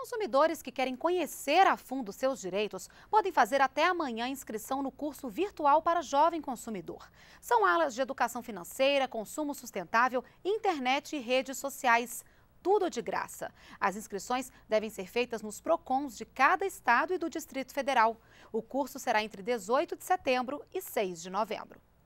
Consumidores que querem conhecer a fundo seus direitos podem fazer até amanhã inscrição no curso virtual para jovem consumidor. São aulas de educação financeira, consumo sustentável, internet e redes sociais. Tudo de graça. As inscrições devem ser feitas nos PROCONs de cada estado e do Distrito Federal. O curso será entre 18 de setembro e 6 de novembro.